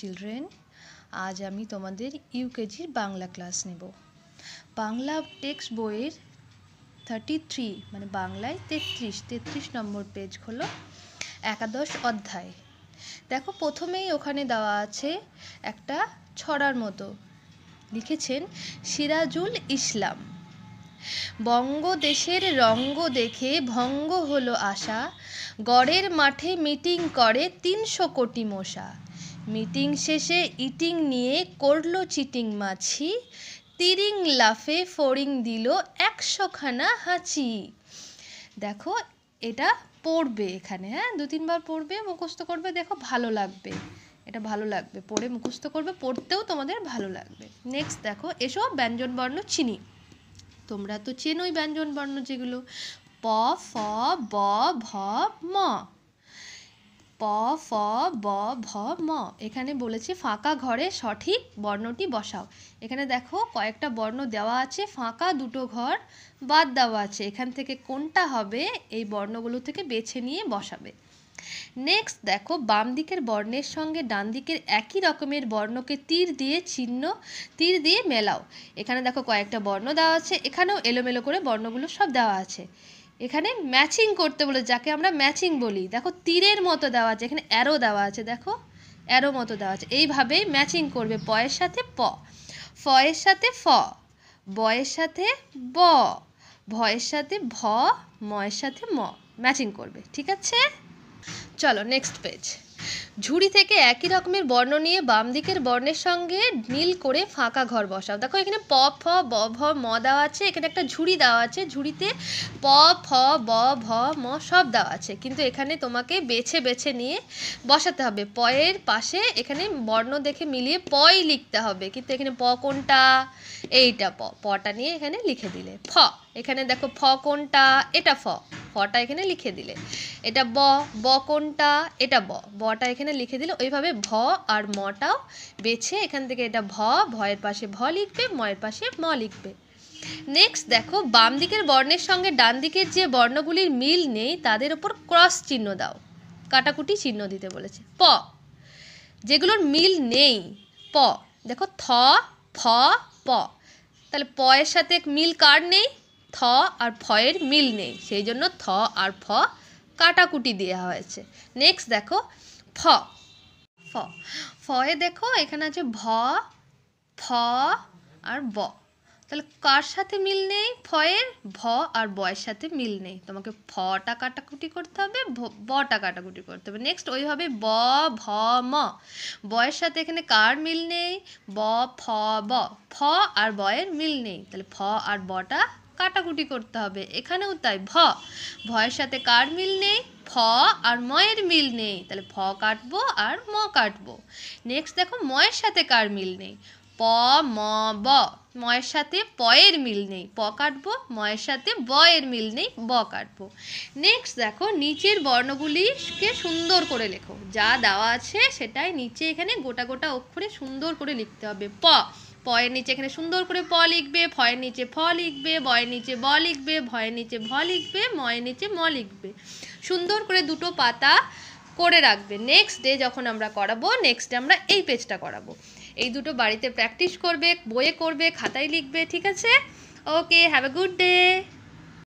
children আজ আমি তোমাদের ইউকেজির বাংলা ক্লাস নেব বাংলা টেক্সট বইয়ের থার্টি থ্রি মানে বাংলায় তেত্রিশ তেত্রিশ নম্বর পেজ হলো একাদশ অধ্যায় দেখো প্রথমেই ওখানে দেওয়া আছে একটা ছড়ার মতো লিখেছেন সিরাজুল ইসলাম বঙ্গদেশের রঙ্গ দেখে ভঙ্গ হলো আশা গড়ের মাঠে মিটিং করে তিনশো কোটি মশা মিটিং শেষে ইটিং নিয়ে করলো চিটিং মাছি তিরিং লাফে ফড়িং দিল একশোখানা হাঁচি দেখো এটা পড়বে এখানে হ্যাঁ দু তিনবার পড়বে মুখস্থ করবে দেখো ভালো লাগবে এটা ভালো লাগবে পড়ে মুখস্থ করবে পড়তেও তোমাদের ভালো লাগবে নেক্সট দেখো এসো ব্যঞ্জনবর্ণ চিনি তোমরা তো চেনোই ব্যঞ্জনবর্ণ যেগুলো প ফ ব ভ ম প ফ ব ভ ম এখানে বলেছি ফাঁকা ঘরে সঠিক বর্ণটি বসাও এখানে দেখো কয়েকটা বর্ণ দেওয়া আছে ফাঁকা দুটো ঘর বাদ দেওয়া আছে এখান থেকে কোনটা হবে এই বর্ণগুলো থেকে বেছে নিয়ে বসাবে নেক্সট দেখো বাম দিকের বর্ণের সঙ্গে ডান দিকের একই রকমের বর্ণকে তীর দিয়ে চিহ্ন তীর দিয়ে মেলাও এখানে দেখো কয়েকটা বর্ণ দেওয়া আছে এখানেও এলোমেলো করে বর্ণগুলো সব দেওয়া আছে এখানে ম্যাচিং করতে বলে যাকে আমরা ম্যাচিং বলি দেখো তীরের মতো দেওয়া আছে এখানে অ্যারো দেওয়া আছে দেখো অ্যারো মতো দেওয়া আছে এইভাবেই ম্যাচিং করবে পয়ের সাথে প ফয়ের সাথে ফ বয়ের সাথে ব ভয়ের সাথে ভ ময়ের সাথে ম ম্যাচিং করবে ঠিক আছে চলো নেক্সট পেজ ঝুড়ি থেকে একই রকমের বর্ণ নিয়ে বাম দিকের বর্ণের সঙ্গে নীল করে ফাঁকা ঘর বসাও দেখো এখানে প ফ ব ভ ম দেওয়া আছে এখানে একটা ঝুড়ি দেওয়া আছে ঝুড়িতে প ফ ব ভ ম সব দেওয়া আছে কিন্তু এখানে তোমাকে বেছে বেছে নিয়ে বসাতে হবে পয়ের পাশে এখানে বর্ণ দেখে মিলিয়ে পই লিখতে হবে কিন্তু এখানে প কোনটা এইটা প পটা নিয়ে এখানে লিখে দিলে ফ এখানে দেখো ফ কোনটা এটা ফ ফটা এখানে লিখে দিলে এটা ব ব কোনটা এটা ব বটা এখানে লিখে দিলে ওইভাবে ভ আর মটাও বেছে এখান থেকে এটা ভ ভয়ের পাশে ভ লিখবে ময়ের পাশে ম লিখবে নেক্সট দেখো বাম দিকের বর্ণের সঙ্গে ডান দিকের যে বর্ণগুলির মিল নেই তাদের ওপর ক্রস চিহ্ন দাও কাটাকুটি চিহ্ন দিতে বলেছে প যেগুলোর মিল নেই প দেখো থ ফ প তাহলে প এর সাথে মিল কার নেই থ আর ফয়ের মিল নেই সেই জন্য থ আর ফ কাটাকুটি দেওয়া হয়েছে নেক্সট দেখো ফ ফ ফয়ে দেখো এখানে আছে ভ ফ আর ব তাহলে কার সাথে মিল নেই ফয়ের ভ আর বয়ের সাথে মিল নেই তোমাকে ফটা কাটাকুটি করতে হবে বটা কাটাকুটি করতে হবে নেক্সট ওই হবে ব ভ ম বয়ের সাথে এখানে কার মিল নেই ব ফ ব ফ আর বয়ের মিল নেই তাহলে ফ আর বটা কাটাকুটি করতে হবে এখানেও তাই ভ ভয়ের সাথে কার মিল নেই ফ আর ময়ের মিল নেই তাহলে ফ কাটবো আর ম কাটবো নেক্সট দেখো ময়ের সাথে কার মিল নেই প ম ব ময়ের সাথে পয়ের মিল নেই প কাটবো ময়ের সাথে বয়ের মিল নেই ব কাটবো নেক্সট দেখো নিচের বর্ণগুলিকে সুন্দর করে লেখো যা দেওয়া আছে সেটাই নিচে এখানে গোটা গোটা অক্ষরে সুন্দর করে লিখতে হবে প পয়ের নিচে এখানে সুন্দর করে প লিখবে ফয়ের নিচে ফ লিখবে বয়ের নিচে ব লিখবে ভয়ের নিচে ভ লিখবে ময়ের নিচে ম লিখবে সুন্দর করে দুটো পাতা করে রাখবে নেক্সট ডে যখন আমরা করাবো নেক্সট ডে আমরা এই পেজটা করাবো এই দুটো বাড়িতে প্র্যাকটিস করবে বইয়ে করবে খাতায় লিখবে ঠিক আছে okay have a good day